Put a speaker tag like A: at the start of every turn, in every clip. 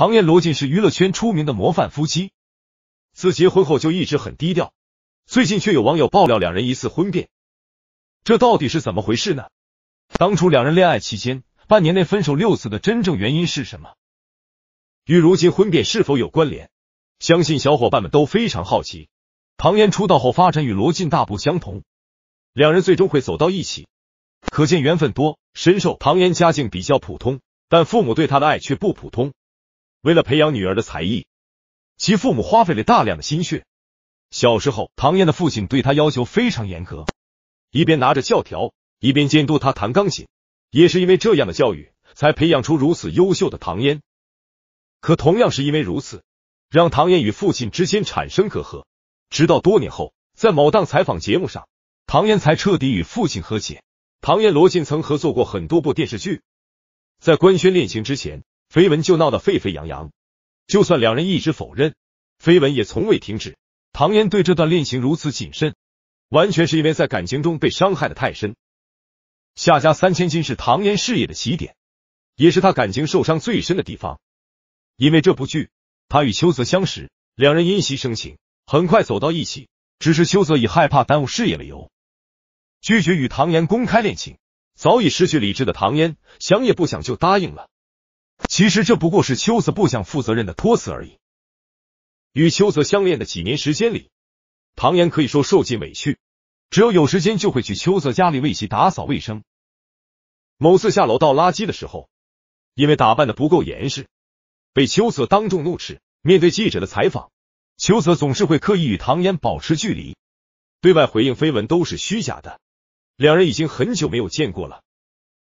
A: 唐嫣罗晋是娱乐圈出名的模范夫妻，自结婚后就一直很低调。最近却有网友爆料两人一次婚变，这到底是怎么回事呢？当初两人恋爱期间半年内分手六次的真正原因是什么？与如今婚变是否有关联？相信小伙伴们都非常好奇。唐嫣出道后发展与罗晋大不相同，两人最终会走到一起，可见缘分多。深受唐嫣家境比较普通，但父母对她的爱却不普通。为了培养女儿的才艺，其父母花费了大量的心血。小时候，唐嫣的父亲对她要求非常严格，一边拿着教条，一边监督她弹钢琴。也是因为这样的教育，才培养出如此优秀的唐嫣。可同样是因为如此，让唐嫣与父亲之间产生隔阂。直到多年后，在某档采访节目上，唐嫣才彻底与父亲和解。唐嫣、罗晋曾合作过很多部电视剧，在官宣恋情之前。绯闻就闹得沸沸扬扬，就算两人一直否认，绯闻也从未停止。唐嫣对这段恋情如此谨慎，完全是因为在感情中被伤害的太深。夏家三千金是唐嫣事业的起点，也是她感情受伤最深的地方。因为这部剧，他与邱泽相识，两人因戏生情，很快走到一起。只是邱泽以害怕耽误事业为由，拒绝与唐嫣公开恋情。早已失去理智的唐嫣，想也不想就答应了。其实这不过是秋泽不想负责任的托辞而已。与秋泽相恋的几年时间里，唐岩可以说受尽委屈。只要有时间，就会去秋泽家里为其打扫卫生。某次下楼倒垃圾的时候，因为打扮的不够严实，被秋泽当众怒斥。面对记者的采访，秋泽总是会刻意与唐岩保持距离，对外回应绯闻都是虚假的。两人已经很久没有见过了。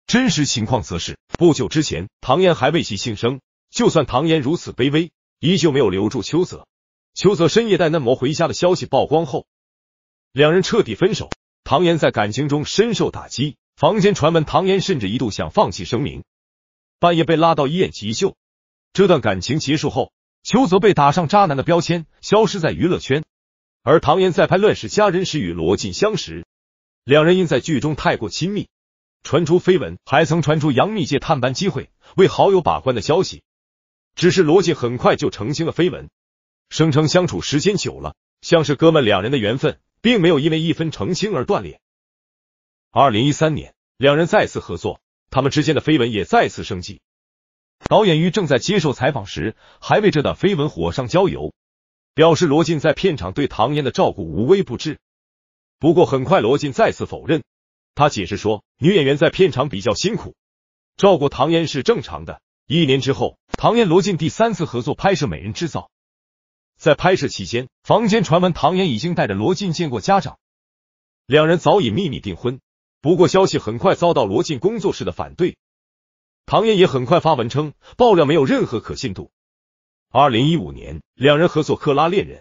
A: 真实情况则是，不久之前唐嫣还为其庆生。就算唐嫣如此卑微，依旧没有留住邱泽。邱泽深夜带嫩模回家的消息曝光后，两人彻底分手。唐嫣在感情中深受打击，房间传闻唐嫣甚至一度想放弃声明。半夜被拉到医院急救。这段感情结束后，邱泽被打上渣男的标签，消失在娱乐圈。而唐嫣在拍《乱世佳人》时与罗晋相识，两人因在剧中太过亲密。传出绯闻，还曾传出杨幂借探班机会为好友把关的消息。只是罗晋很快就澄清了绯闻，声称相处时间久了，像是哥们，两人的缘分并没有因为一分澄清而断裂。二零一三年，两人再次合作，他们之间的绯闻也再次升级。导演于正在接受采访时，还为这段绯闻火上浇油，表示罗晋在片场对唐嫣的照顾无微不至。不过，很快罗晋再次否认。他解释说，女演员在片场比较辛苦，照顾唐嫣是正常的。一年之后，唐嫣、罗晋第三次合作拍摄《美人制造》。在拍摄期间，坊间传闻唐嫣已经带着罗晋见过家长，两人早已秘密订婚。不过，消息很快遭到罗晋工作室的反对。唐嫣也很快发文称，爆料没有任何可信度。二零一五年，两人合作《克拉恋人》，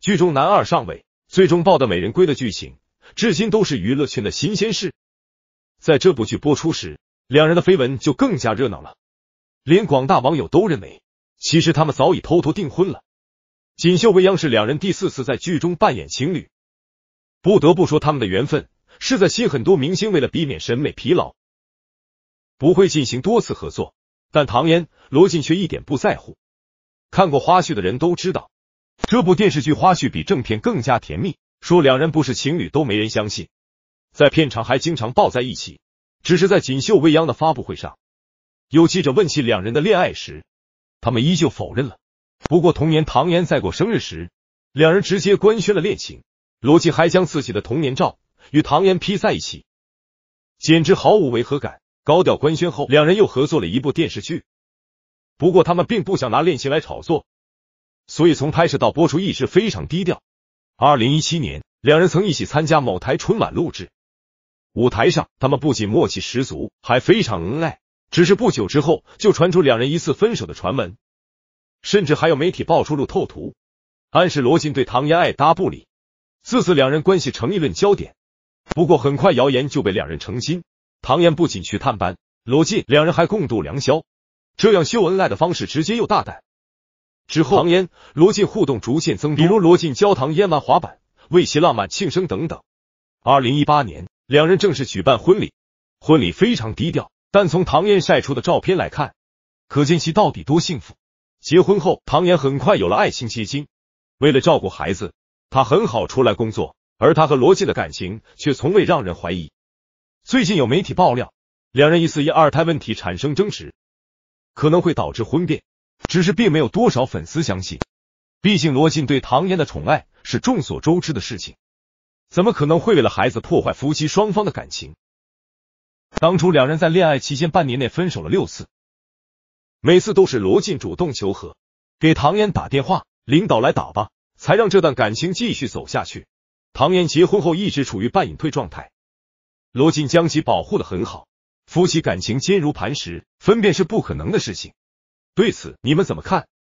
A: 剧中男二上位，最终抱得美人归的剧情，至今都是娱乐圈的新鲜事。在这部剧播出时，两人的绯闻就更加热闹了，连广大网友都认为，其实他们早已偷偷订婚了。《锦绣未央》是两人第四次在剧中扮演情侣，不得不说，他们的缘分是在引很多明星为了避免审美疲劳，不会进行多次合作，但唐嫣、罗晋却一点不在乎。看过花絮的人都知道，这部电视剧花絮比正片更加甜蜜，说两人不是情侣都没人相信。在片场还经常抱在一起，只是在《锦绣未央》的发布会上，有记者问起两人的恋爱时，他们依旧否认了。不过同年唐嫣在过生日时，两人直接官宣了恋情，罗晋还将自己的童年照与唐嫣 P 在一起，简直毫无违和感。高调官宣后，两人又合作了一部电视剧，不过他们并不想拿恋情来炒作，所以从拍摄到播出一直非常低调。二零一七年，两人曾一起参加某台春晚录制。舞台上，他们不仅默契十足，还非常恩爱。只是不久之后，就传出两人疑似分手的传闻，甚至还有媒体爆出路透图，暗示罗晋对唐嫣爱搭不理。自此，两人关系成议论焦点。不过，很快谣言就被两人澄清。唐嫣不仅去探班罗晋，两人还共度良宵，这样秀恩爱的方式直接又大胆。之后，唐嫣、罗晋互动逐渐增多，比如罗晋教唐嫣玩滑板，为其浪漫庆生等等。二零一八年。两人正式举办婚礼，婚礼非常低调，但从唐嫣晒出的照片来看，可见其到底多幸福。结婚后，唐嫣很快有了爱情结晶，为了照顾孩子，她很好出来工作，而她和罗晋的感情却从未让人怀疑。最近有媒体爆料，两人疑似因二胎问题产生争执，可能会导致婚变，只是并没有多少粉丝相信，毕竟罗晋对唐嫣的宠爱是众所周知的事情。怎么可能会为了孩子破坏夫妻双方的感情？当初两人在恋爱期间半年内分手了六次，每次都是罗晋主动求和，给唐嫣打电话，领导来打吧，才让这段感情继续走下去。唐嫣结婚后一直处于半隐退状态，罗晋将其保护的很好，夫妻感情坚如磐石，分辨是不可能的事情。对此，你们怎么看？